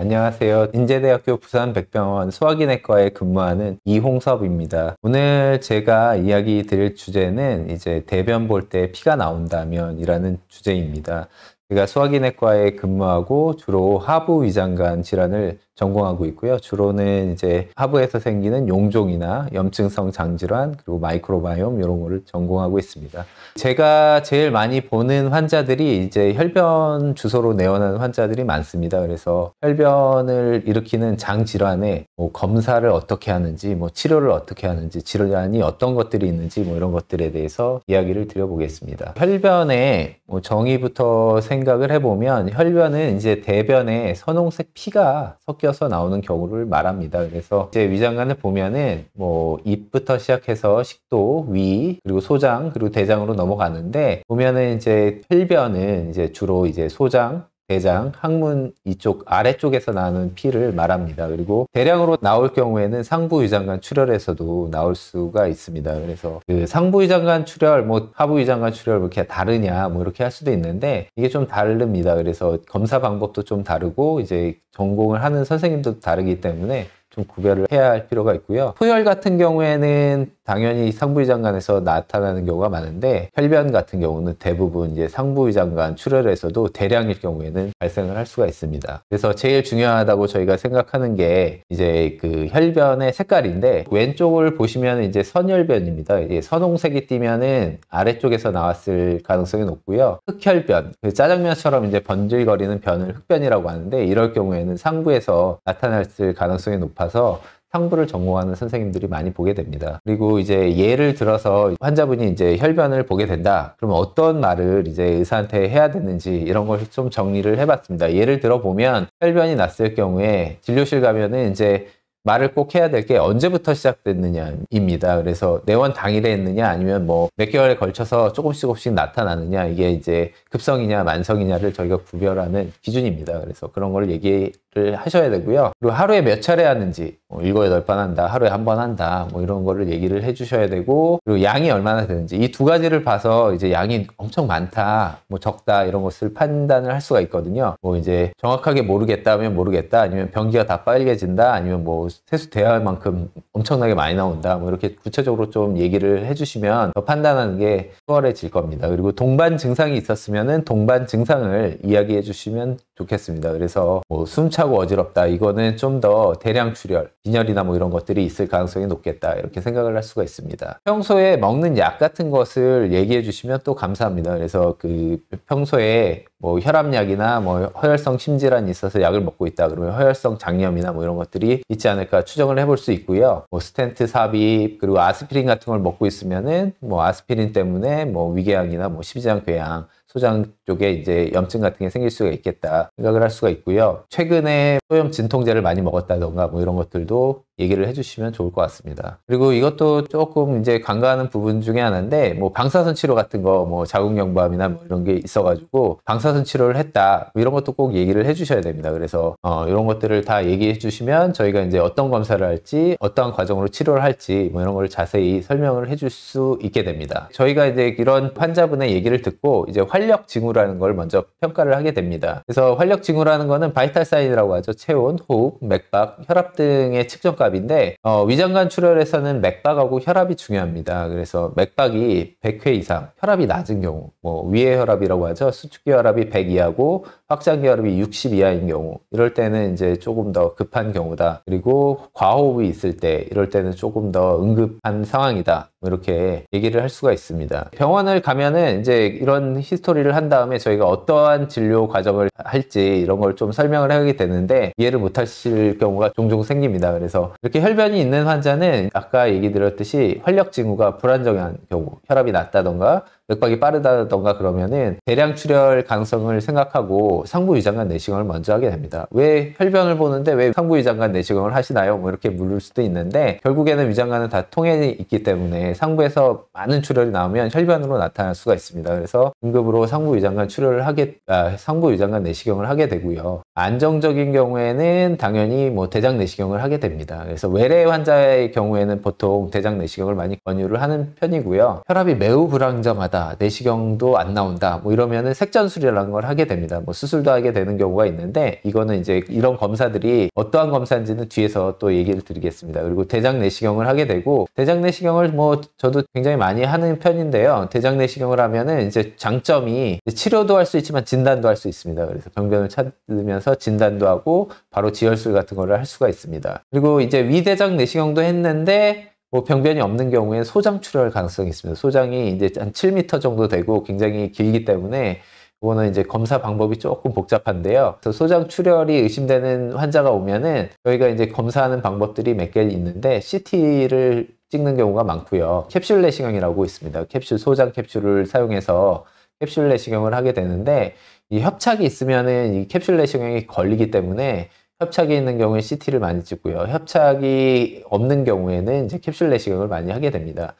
안녕하세요. 인제대학교 부산백병원 소아기내과에 근무하는 이홍섭입니다. 오늘 제가 이야기 드릴 주제는 이제 대변 볼 때 피가 나온다면 이라는 주제입니다. 제가 소아기내과에 근무하고 주로 하부 위장관 질환을 전공하고 있고요. 주로는 이제 하부에서 생기는 용종이나 염증성 장질환 그리고 마이크로바이옴 이런 거를 전공하고 있습니다. 제가 제일 많이 보는 환자들이 이제 혈변 주소로 내원하는 환자들이 많습니다. 그래서 혈변을 일으키는 장질환에 뭐 검사를 어떻게 하는지, 뭐 치료를 어떻게 하는지, 질환이 어떤 것들이 있는지 뭐 이런 것들에 대해서 이야기를 드려보겠습니다. 혈변의 뭐 정의부터 생각을 해보면 혈변은 이제 대변에 선홍색 피가 섞여 찢어서 나오는 경우를 말합니다. 그래서 이제 위장관을 보면은 뭐 입부터 시작해서 식도, 위, 그리고 소장, 그리고 대장으로 넘어가는데 보면은 이제 혈변은 이제 주로 이제 소장, 대장, 항문 이쪽 아래쪽에서 나는 피를 말합니다. 그리고 대량으로 나올 경우에는 상부위장관 출혈에서도 나올 수가 있습니다. 그래서 그 상부위장관 출혈, 뭐 하부위장관 출혈 뭐 이렇게 다르냐, 뭐 이렇게 할 수도 있는데 이게 좀 다릅니다. 그래서 검사 방법도 좀 다르고 이제 전공을 하는 선생님도 다르기 때문에 좀 구별을 해야 할 필요가 있고요. 포혈 같은 경우에는 당연히 상부위장관에서 나타나는 경우가 많은데 혈변 같은 경우는 대부분 이제 상부위장관 출혈에서도 대량일 경우에는 발생을 할 수가 있습니다. 그래서 제일 중요하다고 저희가 생각하는 게 이제 그 혈변의 색깔인데 왼쪽을 보시면 이제 선혈변입니다. 이게 선홍색이 띄면은 아래쪽에서 나왔을 가능성이 높고요. 흑혈변, 그 짜장면처럼 이제 번질거리는 변을 흑변이라고 하는데 이럴 경우에는 상부에서 나타날 가능성이 높아서 상부를 전공하는 선생님들이 많이 보게 됩니다. 그리고 이제 예를 들어서 환자분이 이제 혈변을 보게 된다. 그러면 어떤 말을 이제 의사한테 해야 되는지 이런 걸 좀 정리를 해봤습니다. 예를 들어보면 혈변이 났을 경우에 진료실 가면은 이제 말을 꼭 해야 될 게 언제부터 시작됐느냐입니다. 그래서 내원 당일에 했느냐 아니면 뭐 몇 개월에 걸쳐서 조금씩 조금씩 나타나느냐 이게 이제 급성이냐 만성이냐를 저희가 구별하는 기준입니다. 그래서 그런 걸 얘기 해를 하셔야 되고요. 그리고 하루에 몇 차례 하는지 뭐 일거에 널판 한다, 하루에 한 번 한다, 뭐 이런 거를 얘기를 해주셔야 되고 그리고 양이 얼마나 되는지 이 두 가지를 봐서 이제 양이 엄청 많다, 뭐 적다 이런 것을 판단을 할 수가 있거든요. 뭐 이제 정확하게 모르겠다면 모르겠다, 아니면 변기가 다 빨개진다, 아니면 뭐세수되어야할 만큼 엄청나게 많이 나온다, 뭐 이렇게 구체적으로 좀 얘기를 해주시면 더 판단하는 게 수월해질 겁니다. 그리고 동반 증상이 있었으면 동반 증상을 이야기해 주시면 좋겠습니다. 그래서 뭐 숨차 시원고 어지럽다. 이거는 좀 더 대량 출혈, 빈혈이나 뭐 이런 것들이 있을 가능성이 높겠다. 이렇게 생각을 할 수가 있습니다. 평소에 먹는 약 같은 것을 얘기해 주시면 또 감사합니다. 그래서 그 평소에 뭐 혈압약이나 뭐 허혈성 심질환이 있어서 약을 먹고 있다 그러면 허혈성 장염이나 뭐 이런 것들이 있지 않을까 추정을 해 볼 수 있고요. 뭐스텐트 삽입 그리고 아스피린 같은 걸 먹고 있으면은 뭐 아스피린 때문에 뭐 위궤양이나 뭐 십이장 궤양 소장 쪽에 이제 염증 같은 게 생길 수가 있겠다 생각을 할 수가 있고요. 최근에 소염 진통제를 많이 먹었다던가 뭐 이런 것들도 얘기를 해주시면 좋을 것 같습니다. 그리고 이것도 조금 이제 간과하는 부분 중에 하나인데 뭐 방사선 치료 같은 거 뭐 자궁경부암이나 뭐 이런 게 있어가지고 방사선 치료를 했다 뭐 이런 것도 꼭 얘기를 해주셔야 됩니다. 그래서 어 이런 것들을 다 얘기해 주시면 저희가 이제 어떤 검사를 할지 어떠한 과정으로 치료를 할지 뭐 이런 걸 자세히 설명을 해 줄 수 있게 됩니다. 저희가 이제 이런 환자분의 얘기를 듣고 이제 활력 징후를 징후라는 걸 먼저 평가를 하게 됩니다. 그래서 활력 징후라는 거는 바이탈 사인이라고 하죠. 체온, 호흡, 맥박, 혈압 등의 측정값인데 어, 위장관 출혈에서는 맥박하고 혈압이 중요합니다. 그래서 맥박이 100회 이상, 혈압이 낮은 경우, 뭐 위의 혈압이라고 하죠. 수축기 혈압이 100 이하고 확장기 혈압이 60 이하인 경우 이럴 때는 이제 조금 더 급한 경우다. 그리고 과호흡이 있을 때 이럴 때는 조금 더 응급한 상황이다. 뭐 이렇게 얘기를 할 수가 있습니다. 병원을 가면은 이제 이런 히스토리를 한다음 다음에 저희가 어떠한 진료 과정을 할지 이런 걸 좀 설명을 하게 되는데 이해를 못하실 경우가 종종 생깁니다. 그래서 이렇게 혈변이 있는 환자는 아까 얘기 드렸듯이 활력 징후가 불안정한 경우, 혈압이 낮다던가 맥박이 빠르다던가 그러면은 대량 출혈 가능성을 생각하고 상부위장관 내시경을 먼저 하게 됩니다. 왜 혈변을 보는데 왜 상부위장관 내시경을 하시나요? 뭐 이렇게 물을 수도 있는데 결국에는 위장관은 다 통행이 있기 때문에 상부에서 많은 출혈이 나오면 혈변으로 나타날 수가 있습니다. 그래서 긴급으로 상부위장관 출혈을 하게 아, 상부위장관 내시경을 하게 되고요. 안정적인 경우에는 당연히 뭐 대장 내시경을 하게 됩니다. 그래서 외래 환자의 경우에는 보통 대장 내시경을 많이 권유를 하는 편이고요. 혈압이 매우 불안정하다 없다, 내시경도 안 나온다, 뭐 이러면은 색전술이라는 걸 하게 됩니다. 뭐 수술도 하게 되는 경우가 있는데 이거는 이제 이런 검사들이 어떠한 검사인지는 뒤에서 또 얘기를 드리겠습니다. 그리고 대장 내시경을 하게 되고 대장 내시경을 뭐 저도 굉장히 많이 하는 편인데요. 대장 내시경을 하면은 이제 장점이 치료도 할 수 있지만 진단도 할 수 있습니다. 그래서 병변을 찾으면서 진단도 하고 바로 지혈술 같은 거를 할 수가 있습니다. 그리고 이제 위대장 내시경도 했는데 뭐 병변이 없는 경우에 소장 출혈 가능성이 있습니다. 소장이 이제 한 7m 정도 되고 굉장히 길기 때문에 이거는 이제 검사 방법이 조금 복잡한데요. 그래서 소장 출혈이 의심되는 환자가 오면은 저희가 이제 검사하는 방법들이 몇 개 있는데 CT를 찍는 경우가 많고요. 캡슐 내시경이라고 있습니다. 캡슐 소장 캡슐을 사용해서 캡슐 내시경을 하게 되는데 이 협착이 있으면은 이 캡슐 내시경이 걸리기 때문에 협착이 있는 경우에 CT를 많이 찍고요. 협착이 없는 경우에는 이제 캡슐 내시경을 많이 하게 됩니다.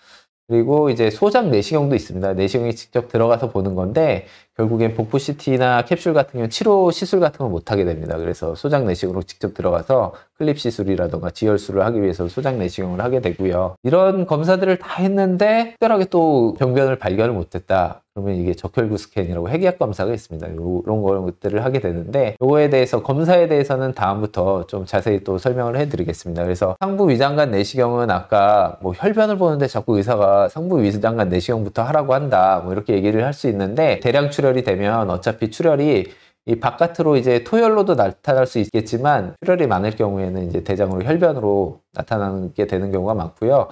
그리고 이제 소장 내시경도 있습니다. 내시경이 직접 들어가서 보는 건데 결국엔 복부 CT나 캡슐 같은 경우는 치료 시술 같은 걸 못하게 됩니다. 그래서 소장 내시경으로 직접 들어가서 클립 시술이라던가 지혈술을 하기 위해서 소장 내시경을 하게 되고요. 이런 검사들을 다 했는데 특별하게 또 병변을 발견을 못했다. 그러면 이게 적혈구 스캔이라고 핵의학 검사가 있습니다. 이런 것들을 하게 되는데 이거에 대해서 검사에 대해서는 다음부터 좀 자세히 또 설명을 해드리겠습니다. 그래서 상부 위장관 내시경은 아까 뭐 혈변을 보는데 자꾸 의사가 상부 위장관 내시경부터 하라고 한다 뭐 이렇게 얘기를 할 수 있는데 대량 출혈 출혈이 되면 어차피 출혈이 이 바깥으로 이제 토혈로도 나타날 수 있겠지만 출혈이 많을 경우에는 이제 대장으로 혈변으로 나타나게 되는 경우가 많고요.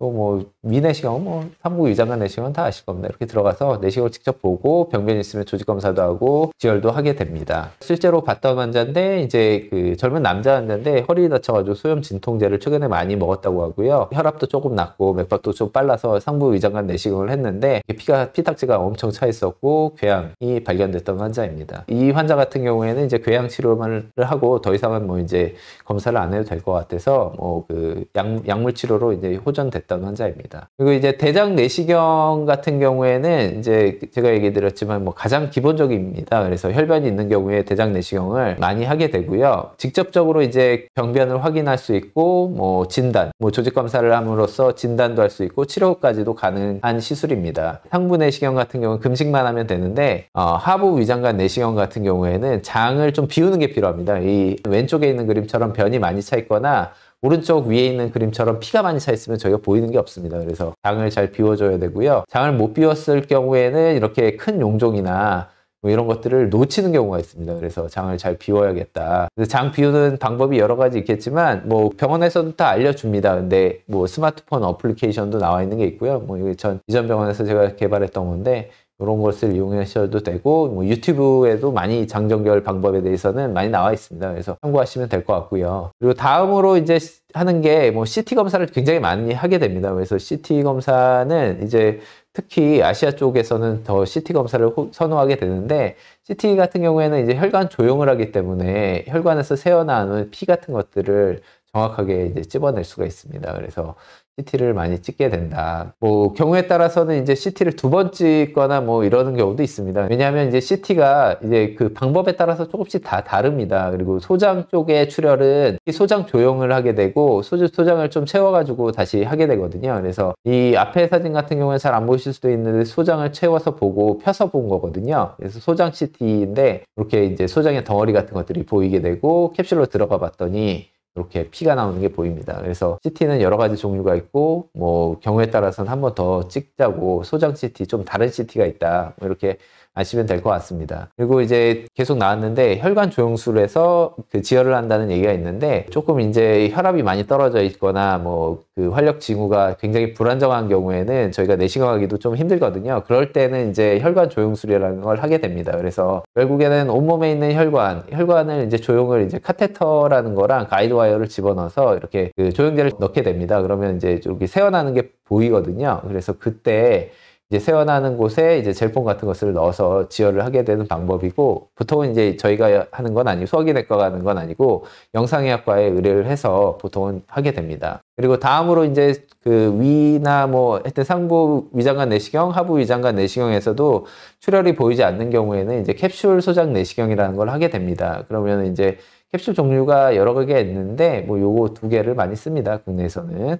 또뭐 미내시경, 뭐 삼국 위장관 내시경 네 은다 아실 겁니다. 이렇게 들어가서 내시경을 네 직접 보고 병변 있으면 조직 검사도 하고 지혈도 하게 됩니다. 실제로 봤던 환자인데 이제 그 젊은 남자 환자인데 허리 다쳐가지고 소염 진통제를 최근에 많이 먹었다고 하고요. 혈압도 조금 낮고 맥박도 좀 빨라서 삼국 위장관 내시경을 네 했는데 피가 피탁지가 엄청 차 있었고 궤양이 발견됐던 환자입니다. 이 환자 같은 경우에는 이제 궤양 치료만을 하고 더 이상은 뭐 이제 검사를 안 해도 될 것 같아서 뭐 그 약물 치료로 이제 호전됐. 있던 환자입니다. 그리고 이제 대장 내시경 같은 경우에는 이제 제가 얘기 드렸지만 뭐 가장 기본적입니다. 그래서 혈변이 있는 경우에 대장 내시경을 많이 하게 되고요. 직접적으로 이제 병변을 확인할 수 있고 뭐 진단, 뭐 조직 검사를 함으로써 진단도 할 수 있고 치료까지도 가능한 시술입니다. 상부 내시경 같은 경우는 금식만 하면 되는데 어, 하부 위장관 내시경 같은 경우에는 장을 좀 비우는 게 필요합니다. 이 왼쪽에 있는 그림처럼 변이 많이 차 있거나 오른쪽 위에 있는 그림처럼 피가 많이 차 있으면 저희가 보이는 게 없습니다. 그래서 장을 잘 비워줘야 되고요. 장을 못 비웠을 경우에는 이렇게 큰 용종이나 뭐 이런 것들을 놓치는 경우가 있습니다. 그래서 장을 잘 비워야겠다. 장 비우는 방법이 여러 가지 있겠지만 뭐 병원에서도 다 알려줍니다. 근데 뭐 스마트폰 어플리케이션도 나와 있는 게 있고요. 뭐 이전 이전 병원에서 제가 개발했던 건데 이런 것을 이용하셔도 되고 뭐 유튜브에도 많이 장정결 방법에 대해서는 많이 나와 있습니다. 그래서 참고하시면 될 것 같고요. 그리고 다음으로 이제 하는 게 뭐 CT 검사를 굉장히 많이 하게 됩니다. 그래서 CT 검사는 이제 특히 아시아 쪽에서는 더 CT 검사를 호, 선호하게 되는데 CT 같은 경우에는 이제 혈관 조용을 하기 때문에 혈관에서 새어나오는 피 같은 것들을 정확하게 이제 집어낼 수가 있습니다. 그래서 CT를 많이 찍게 된다. 뭐 경우에 따라서는 이제 CT를 두 번 찍거나 뭐 이러는 경우도 있습니다. 왜냐하면 이제 CT가 이제 그 방법에 따라서 조금씩 다 다릅니다. 그리고 소장 쪽의 출혈은 소장 조형을 하게 되고 소주 소장을 좀 채워가지고 다시 하게 되거든요. 그래서 이 앞에 사진 같은 경우는 잘 안 보실 수도 있는데 소장을 채워서 보고 펴서 본 거거든요. 그래서 소장 CT인데 이렇게 이제 소장의 덩어리 같은 것들이 보이게 되고 캡슐로 들어가 봤더니 이렇게 피가 나오는 게 보입니다. 그래서 CT는 여러 가지 종류가 있고 뭐 경우에 따라서는 한 번 더 찍자고 소장 CT 좀 다른 CT가 있다 뭐 이렇게 아시면 될 것 같습니다. 그리고 이제 계속 나왔는데 혈관 조영술에서 그 지혈을 한다는 얘기가 있는데 조금 이제 혈압이 많이 떨어져 있거나 뭐 그 활력 징후가 굉장히 불안정한 경우에는 저희가 내시경하기도 좀 힘들거든요. 그럴 때는 이제 혈관 조영술이라는 걸 하게 됩니다. 그래서 결국에는 온몸에 있는 혈관, 혈관을 이제 조용을 이제 카테터라는 거랑 가이드 와이어를 집어넣어서 이렇게 그 조영제를 넣게 됩니다. 그러면 이제 이렇게 새어나는 게 보이거든요. 그래서 그때 이제 세워나는 곳에 이제 젤폰 같은 것을 넣어서 지혈을 하게 되는 방법이고 보통은 이제 저희가 하는 건 아니고 소화기내과 가는 건 아니고 영상의학과에 의뢰를 해서 보통은 하게 됩니다. 그리고 다음으로 이제 그 위나 뭐 하여튼 상부 위장관 내시경, 하부 위장관 내시경에서도 출혈이 보이지 않는 경우에는 이제 캡슐 소장 내시경이라는 걸 하게 됩니다. 그러면 이제 캡슐 종류가 여러 개가 있는데 뭐 요거 두 개를 많이 씁니다. 국내에서는.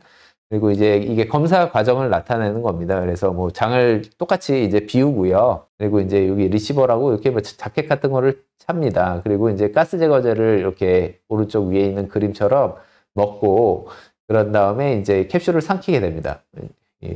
그리고 이제 이게 검사 과정을 나타내는 겁니다. 그래서 뭐 장을 똑같이 이제 비우고요. 그리고 이제 여기 리시버라고 이렇게 뭐 자켓 같은 거를 찹니다. 그리고 이제 가스 제거제를 이렇게 오른쪽 위에 있는 그림처럼 먹고 그런 다음에 이제 캡슐을 삼키게 됩니다.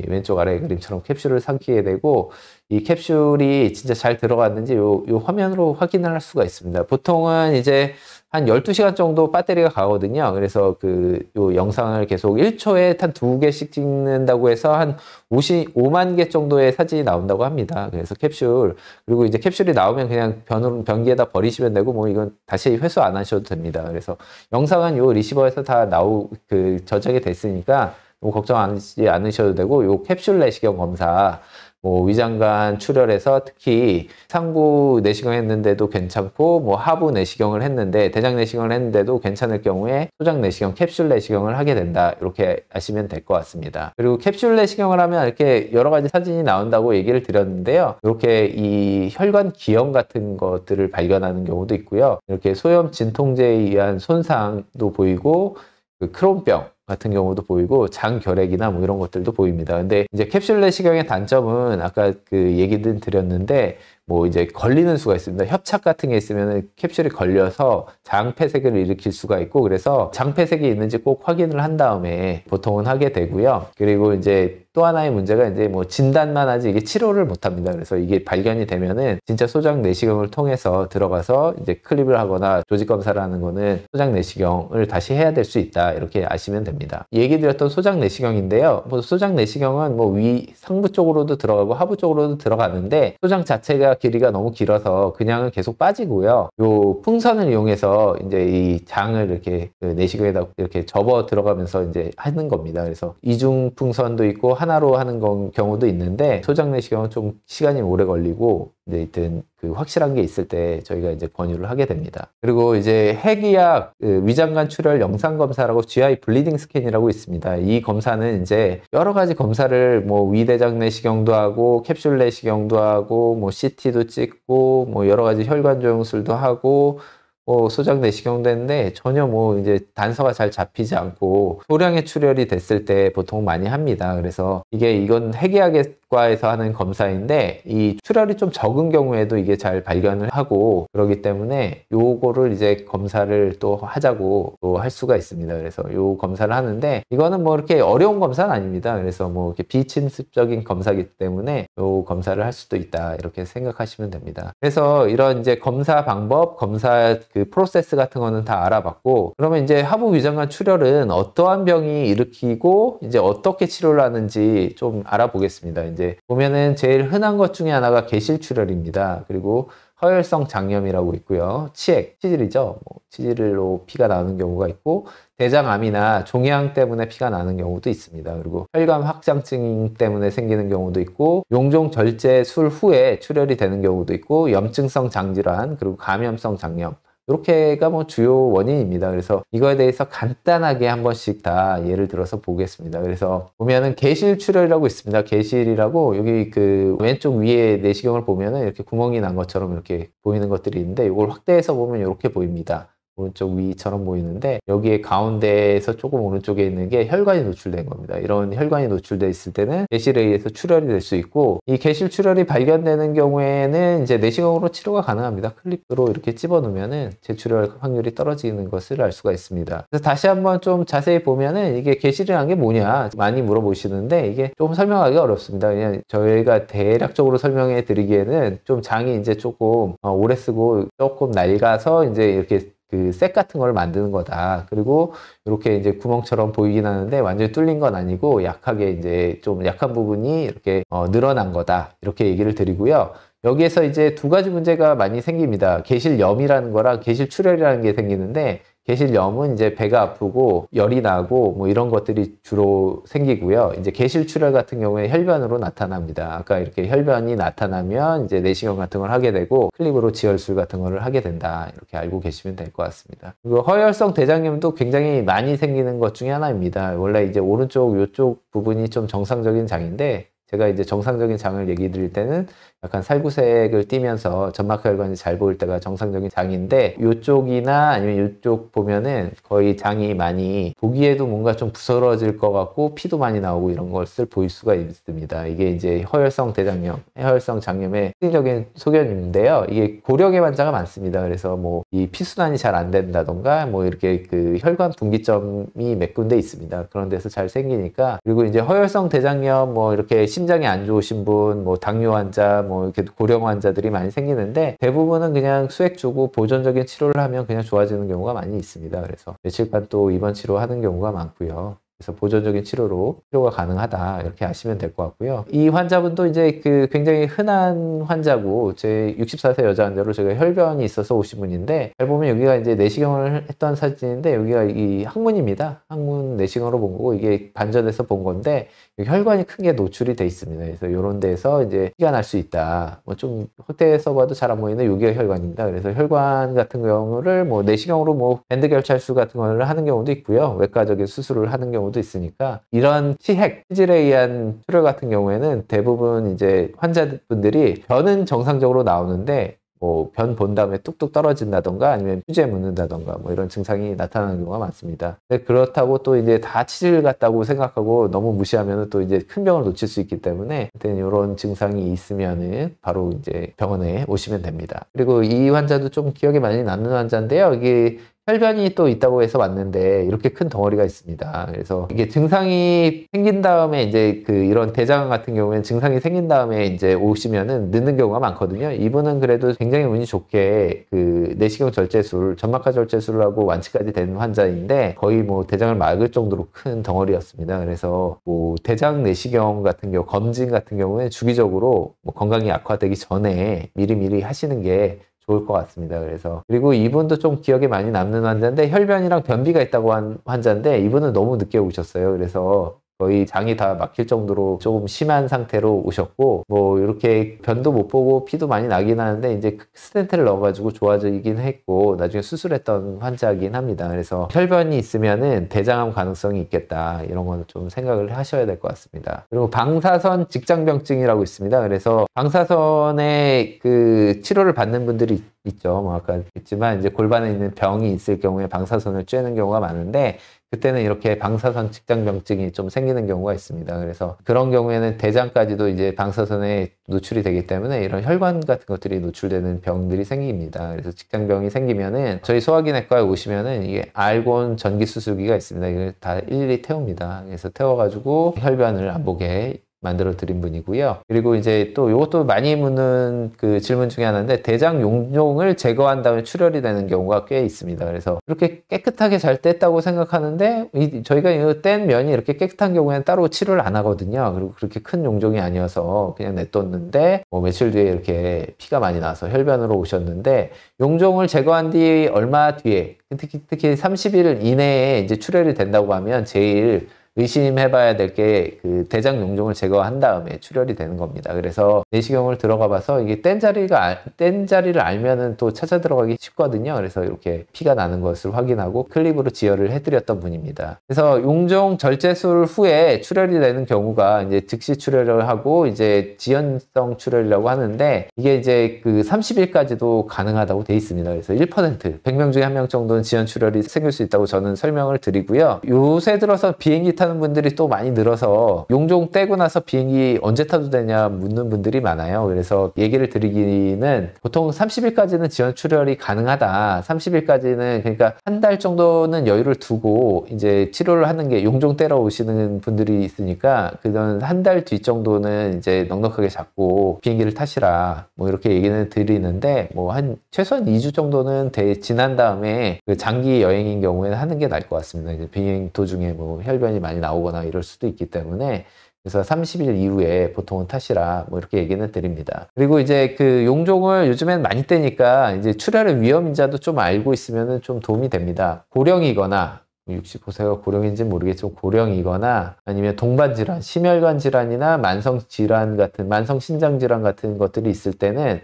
왼쪽 아래 그림처럼 캡슐을 삼키게 되고 이 캡슐이 진짜 잘 들어갔는지 요, 요 화면으로 확인을 할 수가 있습니다. 보통은 이제 한 12시간 정도 배터리가 가거든요. 그래서 그요 영상을 계속 1초에 한 두 개씩 찍는다고 해서 한 55만 개 정도의 사진이 나온다고 합니다. 그래서 캡슐 그리고 이제 캡슐이 나오면 그냥 변, 변기에다 버리시면 되고 뭐 이건 다시 회수 안 하셔도 됩니다. 그래서 영상은 요 리시버에서 다 나오 그 저장이 됐으니까 너무 걱정하지 않으셔도 되고 요 캡슐 내시경 검사 뭐 위장관 출혈해서 특히 상부 내시경 했는데도 괜찮고 뭐 하부 내시경을 했는데 대장 내시경을 했는데도 괜찮을 경우에 소장 내시경 캡슐 내시경을 하게 된다 이렇게 아시면 될 것 같습니다 그리고 캡슐 내시경을 하면 이렇게 여러 가지 사진이 나온다고 얘기를 드렸는데요 이렇게 이 혈관 기형 같은 것들을 발견하는 경우도 있고요 이렇게 소염 진통제에 의한 손상도 보이고 그 크론병 같은 경우도 보이고 장결핵이나 뭐 이런 것들도 보입니다. 근데 이제 캡슐 내시경의 단점은 아까 그 얘기는 드렸는데 뭐 이제 걸리는 수가 있습니다. 협착 같은 게 있으면 캡슐이 걸려서 장폐색을 일으킬 수가 있고 그래서 장폐색이 있는지 꼭 확인을 한 다음에 보통은 하게 되고요. 그리고 이제 또 하나의 문제가 이제 뭐 진단만 하지 이게 치료를 못 합니다. 그래서 이게 발견이 되면은 진짜 소장 내시경을 통해서 들어가서 이제 클립을 하거나 조직 검사를 하는 거는 소장 내시경을 다시 해야 될 수 있다. 이렇게 아시면 됩니다. 얘기 드렸던 소장 내시경인데요. 뭐 소장 내시경은 뭐 위 상부 쪽으로도 들어가고 하부 쪽으로도 들어가는데 소장 자체가 길이가 너무 길어서 그냥은 계속 빠지고요. 요 풍선을 이용해서 이제 이 장을 이렇게 그 내시경에다 이렇게 접어 들어가면서 이제 하는 겁니다. 그래서 이중 풍선도 있고 하나로 하는 건, 경우도 있는데 소장 내시경은 좀 시간이 오래 걸리고 이제 이튼 그 확실한 게 있을 때 저희가 이제 권유를 하게 됩니다. 그리고 이제 핵이약 그 위장관 출혈 영상 검사라고 GI 블리딩 스캔이라고 있습니다. 이 검사는 이제 여러 가지 검사를 뭐 위대장 내시경도 하고 캡슐 내시경도 하고 뭐 CT도 찍고 뭐 여러 가지 혈관 조영술도 하고 뭐 소장 내시경도 했는데 전혀 뭐 이제 단서가 잘 잡히지 않고 소량의 출혈이 됐을 때 보통 많이 합니다. 그래서 이게 이건 해계학의 내과에서 하는 검사인데 이 출혈이 좀 적은 경우에도 이게 잘 발견을 하고 그러기 때문에 요거를 이제 검사를 또 하자고 또 할 수가 있습니다. 그래서 요 검사를 하는데 이거는 뭐 이렇게 어려운 검사는 아닙니다. 그래서 뭐 이렇게 비침습적인 검사기 때문에 요 검사를 할 수도 있다 이렇게 생각하시면 됩니다. 그래서 이런 이제 검사 방법, 검사 그 프로세스 같은 거는 다 알아봤고 그러면 이제 하부 위장관 출혈은 어떠한 병이 일으키고 이제 어떻게 치료를 하는지 좀 알아보겠습니다. 이제 있는데 예, 보면은 제일 흔한 것 중에 하나가 개실출혈입니다. 그리고 허혈성 장염이라고 있고요. 치액, 치질이죠. 뭐 치질로 피가 나는 경우가 있고 대장암이나 종양 때문에 피가 나는 경우도 있습니다. 그리고 혈관 확장증 때문에 생기는 경우도 있고 용종 절제 술 후에 출혈이 되는 경우도 있고 염증성 장질환 그리고 감염성 장염 이렇게가 뭐 주요 원인입니다. 그래서 이거에 대해서 간단하게 한 번씩 다 예를 들어서 보겠습니다. 그래서 보면은 개실 출혈이라고 있습니다. 개실이라고 여기 그 왼쪽 위에 내시경을 보면은 이렇게 구멍이 난 것처럼 이렇게 보이는 것들이 있는데 이걸 확대해서 보면 이렇게 보입니다. 오른쪽 위처럼 보이는데 여기에 가운데에서 조금 오른쪽에 있는 게 혈관이 노출된 겁니다. 이런 혈관이 노출돼 있을 때는 내실에 의해서 출혈이 될 수 있고 이 개실 출혈이 발견되는 경우에는 이제 내시경으로 치료가 가능합니다. 클립으로 이렇게 집어넣으면은 재출혈 확률이 떨어지는 것을 알 수가 있습니다. 그래서 다시 한번 좀 자세히 보면은 이게 개실이란 게 뭐냐 많이 물어보시는데 이게 좀 설명하기 어렵습니다. 그냥 저희가 대략적으로 설명해 드리기에는 좀 장이 이제 조금 어, 오래 쓰고 조금 낡아서 이제 이렇게 그셋 같은 걸 만드는 거다. 그리고 이렇게 이제 구멍처럼 보이긴 하는데 완전히 뚫린 건 아니고 약하게 이제 좀 약한 부분이 이렇게 어, 늘어난 거다. 이렇게 얘기를 드리고요. 여기에서 이제 두 가지 문제가 많이 생깁니다. 개실염이라는 거랑 개실출혈이라는 게 생기는데 개실염은 이제 배가 아프고 열이 나고 뭐 이런 것들이 주로 생기고요. 이제 개실출혈 같은 경우에 혈변으로 나타납니다. 아까 이렇게 혈변이 나타나면 이제 내시경 같은 걸 하게 되고 클립으로 지혈술 같은 거를 하게 된다. 이렇게 알고 계시면 될 것 같습니다. 그리고 허혈성 대장염도 굉장히 많이 생기는 것 중에 하나입니다. 원래 이제 오른쪽 이쪽 부분이 좀 정상적인 장인데 제가 이제 정상적인 장을 얘기 드릴 때는 약간 살구색을 띠면서 점막 혈관이 잘 보일 때가 정상적인 장인데 이쪽이나 아니면 이쪽 보면은 거의 장이 많이 보기에도 뭔가 좀 부스러질 것 같고 피도 많이 나오고 이런 것을 보일 수가 있습니다. 이게 이제 허혈성 대장염, 허혈성 장염의 특징적인 소견인데요. 이게 고령의 환자가 많습니다. 그래서 뭐 이 피순환이 잘 안 된다던가 뭐 이렇게 그 혈관 분기점이 몇 군데 있습니다. 그런 데서 잘 생기니까 그리고 이제 허혈성 대장염 뭐 이렇게 심장이 안 좋으신 분, 뭐 당뇨 환자, 뭐뭐 이렇게 고령 환자들이 많이 생기는데 대부분은 그냥 수액 주고 보존적인 치료를 하면 그냥 좋아지는 경우가 많이 있습니다. 그래서 며칠간 또 입원 치료하는 경우가 많고요. 그래서 보존적인 치료로 치료가 가능하다 이렇게 아시면 될 것 같고요. 이 환자분도 이제 그 굉장히 흔한 환자고 제 64세 여자 환자로 제가 혈변이 있어서 오신 분인데 잘 보면 여기가 이제 내시경을 했던 사진인데 여기가 이 항문입니다. 항문 내시경으로 본 거고 이게 반전해서 본 건데 혈관이 크게 노출이 돼 있습니다. 그래서 이런 데서 에 이제 피가 날 수 있다. 뭐 좀 호텔에서 봐도 잘 안 보이는 요기가 혈관입니다. 그래서 혈관 같은 경우를 뭐 내시경으로 뭐 밴드 결찰수 같은 거를 하는 경우도 있고요. 외과적인 수술을 하는 경우도 있으니까 이런 치핵, 치질에 의한 출혈 같은 경우에는 대부분 이제 환자분들이 변은 정상적으로 나오는데 뭐변본 다음에 뚝뚝 떨어진다던가 아니면 휴지에 묻는다던가 뭐 이런 증상이 나타나는 경우가 많습니다. 근데 그렇다고 또 이제 다 치질 같다고 생각하고 너무 무시하면 또 이제 큰 병을 놓칠 수 있기 때문에 이런 증상이 있으면은 바로 이제 병원에 오시면 됩니다. 그리고 이 환자도 좀기억에 많이 남는 환자인데요. 이게 혈변이 또 있다고 해서 왔는데 이렇게 큰 덩어리가 있습니다. 그래서 이게 증상이 생긴 다음에 이제 그 이런 대장 같은 경우에는 증상이 생긴 다음에 이제 오시면은 늦는 경우가 많거든요. 이분은 그래도 굉장히 운이 좋게 그 내시경 절제술, 점막하 절제술하고 을 완치까지 된 환자인데 거의 뭐 대장을 막을 정도로 큰 덩어리였습니다. 그래서 뭐 대장 내시경 같은 경우 검진 같은 경우에 주기적으로 뭐 건강이 악화되기 전에 미리미리 하시는 게 좋을 것 같습니다. 그래서 그리고 이분도 좀 기억에 많이 남는 환자인데 혈변이랑 변비가 있다고 한 환자인데 이분은 너무 늦게 오셨어요. 그래서 거의 장이 다 막힐 정도로 조금 심한 상태로 오셨고 뭐 이렇게 변도 못 보고 피도 많이 나긴 하는데 이제 그 스탠트를 넣어가지고 좋아지긴 했고 나중에 수술했던 환자긴 합니다. 그래서 혈변이 있으면은 대장암 가능성이 있겠다 이런 건 좀 생각을 하셔야 될 것 같습니다. 그리고 방사선 직장병증이라고 있습니다. 그래서 방사선의 그 치료를 받는 분들이 있죠. 뭐 아까 했지만 이제 골반에 있는 병이 있을 경우에 방사선을 쬐는 경우가 많은데 그때는 이렇게 방사선 직장병증이 좀 생기는 경우가 있습니다. 그래서 그런 경우에는 대장까지도 이제 방사선에 노출이 되기 때문에 이런 혈관 같은 것들이 노출되는 병들이 생깁니다. 그래서 직장병이 생기면은 저희 소화기내과에 오시면은 이게 알곤 전기 수술기가 있습니다. 이걸 다 일일이 태웁니다. 그래서 태워가지고 혈변을 안 보게 만들어 드린 분이고요. 그리고 이제 또 이것도 많이 묻는 그 질문 중에 하나인데 대장 용종을 제거한 다음에 출혈이 되는 경우가 꽤 있습니다. 그래서 이렇게 깨끗하게 잘 뗐다고 생각하는데 이, 저희가 이뗀 면이 이렇게 깨끗한 경우에는 따로 치료를 안 하거든요. 그리고 그렇게 큰 용종이 아니어서 그냥 냅뒀는데 뭐 며칠 뒤에 이렇게 피가 많이 나서 혈변으로 오셨는데 용종을 제거한 뒤 얼마 뒤에 특히 특히 30일 이내에 이제 출혈이 된다고 하면 제일 의심해봐야 될 게 그 대장 용종을 제거한 다음에 출혈이 되는 겁니다. 그래서 내시경을 들어가봐서 이게 뗀 자리가 뗀 자리를 알면은 또 찾아 들어가기 쉽거든요. 그래서 이렇게 피가 나는 것을 확인하고 클립으로 지혈을 해드렸던 분입니다. 그래서 용종 절제술 후에 출혈이 되는 경우가 이제 즉시 출혈을 하고 이제 지연성 출혈이라고 하는데 이게 이제 그 30일까지도 가능하다고 돼 있습니다. 그래서 1% 100명 중에 한 명 정도는 지연 출혈이 생길 수 있다고 저는 설명을 드리고요. 요새 들어서 비행기 타 타는 분들이 또 많이 늘어서 용종 떼고 나서 비행기 언제 타도 되냐 묻는 분들이 많아요. 그래서 얘기를 드리기는 보통 30일까지는 지연 출혈이 가능하다. 30일까지는 그러니까 한 달 정도는 여유를 두고 이제 치료를 하는 게 용종 떼러 오시는 분들이 있으니까 그건한 달 뒤 정도는 이제 넉넉하게 잡고 비행기를 타시라 뭐 이렇게 얘기는 드리는데 뭐 한 최소한 2주 정도는 대, 지난 다음에 그 장기 여행인 경우에는 하는 게 나을 것 같습니다. 이제 비행 도중에 뭐 혈변이 많이 많이 나오거나 이럴 수도 있기 때문에 그래서 30일 이후에 보통은 탓이라 뭐 이렇게 얘기는 드립니다. 그리고 이제 그 용종을 요즘엔 많이 떼니까 이제 출혈의 위험인자도 좀 알고 있으면 좀 도움이 됩니다. 고령이거나 65세가 뭐 고령인지 모르겠지만 고령이거나 아니면 동반 질환, 심혈관 질환이나 만성 질환 같은 만성 신장 질환 같은 것들이 있을 때는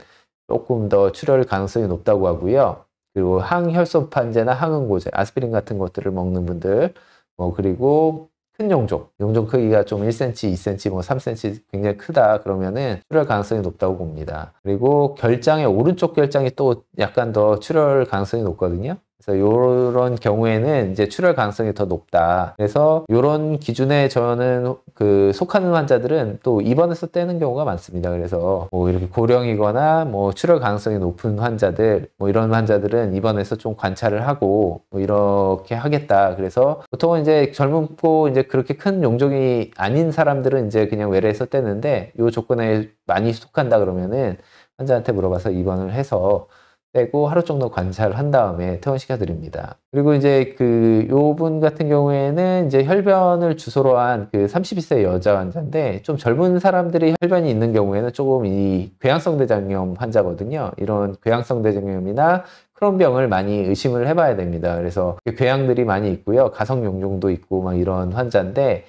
조금 더 출혈 가능성이 높다고 하고요. 그리고 항혈소판제나 항응고제, 아스피린 같은 것들을 먹는 분들, 뭐 그리고 큰 용종, 용종 크기가 좀 1cm, 2cm, 뭐 3cm 굉장히 크다 그러면은 출혈 가능성이 높다고 봅니다. 그리고 결장의 오른쪽 결장이 또 약간 더 출혈 가능성이 높거든요. 그래서 이런 경우에는 이제 출혈 가능성이 더 높다. 그래서 이런 기준에 저는 그 속하는 환자들은 또 입원해서 떼는 경우가 많습니다. 그래서 뭐 이렇게 고령이거나 뭐 출혈 가능성이 높은 환자들 뭐 이런 환자들은 입원해서 좀 관찰을 하고 뭐 이렇게 하겠다. 그래서 보통은 이제 젊고 이제 그렇게 큰 용종이 아닌 사람들은 이제 그냥 외래에서 떼는데 이 조건에 많이 속한다 그러면은 환자한테 물어봐서 입원을 해서 떼고 하루 정도 관찰을 한 다음에 퇴원시켜 드립니다. 그리고 이제 그 요분 같은 경우에는 이제 혈변을 주소로 한 그 32세 여자 환자인데 좀 젊은 사람들이 혈변이 있는 경우에는 조금 이 궤양성 대장염 환자거든요. 이런 궤양성 대장염이나 크론병을 많이 의심을 해봐야 됩니다. 그래서 궤양들이 많이 있고요. 가성 용종도 있고 막 이런 환자인데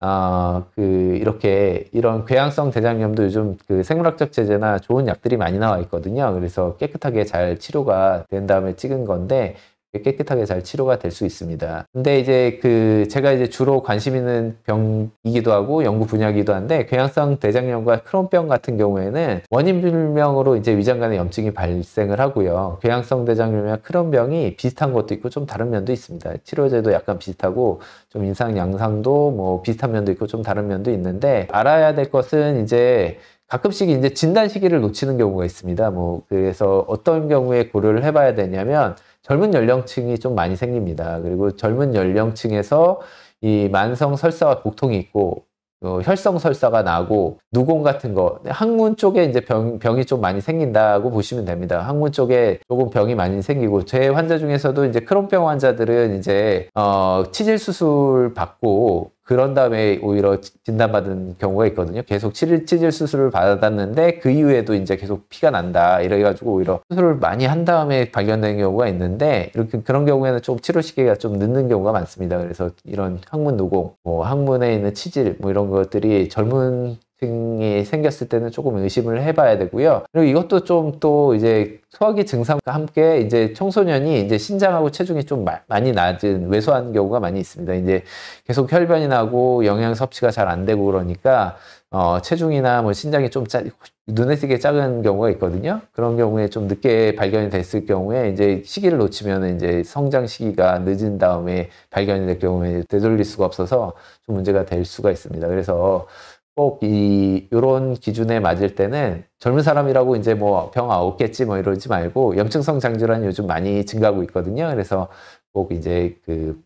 아, 그, 이렇게, 이런 궤양성 대장염도 요즘 그 생물학적 제재나 좋은 약들이 많이 나와 있거든요. 그래서 깨끗하게 잘 치료가 된 다음에 찍은 건데, 깨끗하게 잘 치료가 될 수 있습니다. 근데 이제 그 제가 이제 주로 관심 있는 병이기도 하고 연구 분야이기도 한데 궤양성 대장염과 크론병 같은 경우에는 원인 불명으로 이제 위장관의 염증이 발생을 하고요. 궤양성 대장염이나 크론병이 비슷한 것도 있고 좀 다른 면도 있습니다. 치료제도 약간 비슷하고 좀 인상 양상도 뭐 비슷한 면도 있고 좀 다른 면도 있는데 알아야 될 것은 이제 가끔씩 이제 진단 시기를 놓치는 경우가 있습니다. 뭐 그래서 어떤 경우에 고려를 해봐야 되냐면 젊은 연령층이 좀 많이 생깁니다. 그리고 젊은 연령층에서 이 만성 설사와 복통이 있고 어, 혈성 설사가 나고 누공 같은 거 항문 쪽에 이제 병, 병이 좀 많이 생긴다고 보시면 됩니다. 항문 쪽에 조금 병이 많이 생기고 제 환자 중에서도 이제 크론병 환자들은 이제 어, 치질 수술 받고 그런 다음에 오히려 진단받은 경우가 있거든요. 계속 치질, 치질 수술을 받았는데 그 이후에도 이제 계속 피가 난다. 이래가지고 오히려 수술을 많이 한 다음에 발견된 경우가 있는데 이렇게 그런 경우에는 좀 치료 시기가 좀 늦는 경우가 많습니다. 그래서 이런 항문 노공, 뭐 항문에 있는 치질 뭐 이런 것들이 젊은 증이 생겼을 때는 조금 의심을 해봐야 되고요. 그리고 이것도 좀 또 이제 소화기 증상과 함께 이제 청소년이 이제 신장하고 체중이 좀 마, 많이 낮은 왜소한 경우가 많이 있습니다. 이제 계속 혈변이 나고 영양 섭취가 잘 안 되고 그러니까 어, 체중이나 뭐 신장이 좀 짜, 눈에 띄게 작은 경우가 있거든요. 그런 경우에 좀 늦게 발견이 됐을 경우에 이제 시기를 놓치면 이제 성장 시기가 늦은 다음에 발견이 될 경우에 되돌릴 수가 없어서 좀 문제가 될 수가 있습니다. 그래서 꼭 이, 요런 기준에 맞을 때는 젊은 사람이라고 이제 뭐 병아웃겠지뭐 이러지 말고 염증성 장질환 요즘 많이 증가하고 있거든요. 그래서 꼭 이제 그